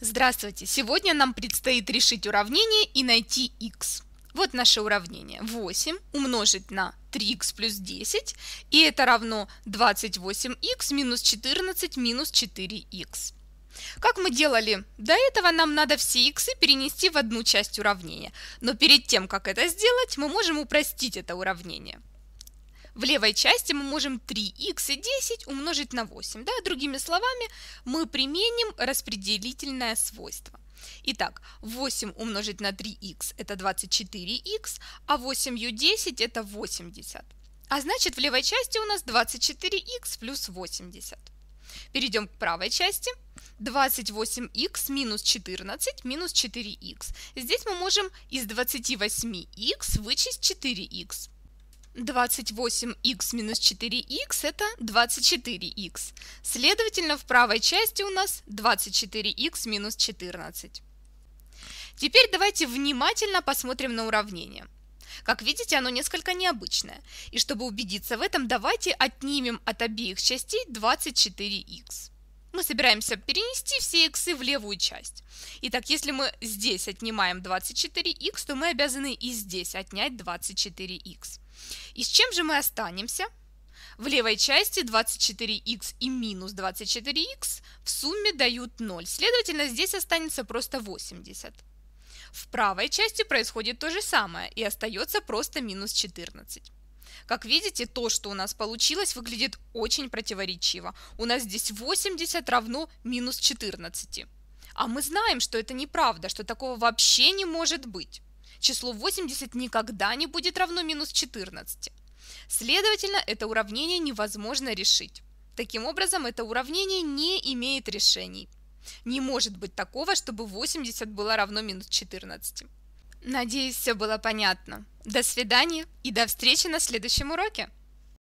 Здравствуйте! Сегодня нам предстоит решить уравнение и найти x. Вот наше уравнение. 8 умножить на 3 x плюс 10, и это равно 28 x минус 14 минус 4 x Как мы делали до этого, нам надо все x перенести в одну часть уравнения. Но перед тем, как это сделать, мы можем упростить это уравнение. В левой части мы можем 3х и 10 умножить на 8. Да? Другими словами, мы применим распределительное свойство. Итак, 8 умножить на 3х это 24х, а 8u10 это 80. А значит в левой части у нас 24х плюс 80. Перейдем к правой части. 28х минус 14 минус 4х. Здесь мы можем из 28х вычесть 4х. 28x минус 4x это 24x. Следовательно, в правой части у нас 24x минус 14. Теперь давайте внимательно посмотрим на уравнение. Как видите, оно несколько необычное. И чтобы убедиться в этом, давайте отнимем от обеих частей 24х. Мы собираемся перенести все x в левую часть. Итак, если мы здесь отнимаем 24х, то мы обязаны и здесь отнять 24х. И с чем же мы останемся? В левой части 24х и минус 24х в сумме дают 0, следовательно, здесь останется просто 80. В правой части происходит то же самое и остается просто минус 14. Как видите, то, что у нас получилось, выглядит очень противоречиво. У нас здесь 80 равно минус 14. А мы знаем, что это неправда, что такого вообще не может быть число 80 никогда не будет равно минус 14. Следовательно, это уравнение невозможно решить. Таким образом, это уравнение не имеет решений. Не может быть такого, чтобы 80 было равно минус 14. Надеюсь, все было понятно. До свидания и до встречи на следующем уроке.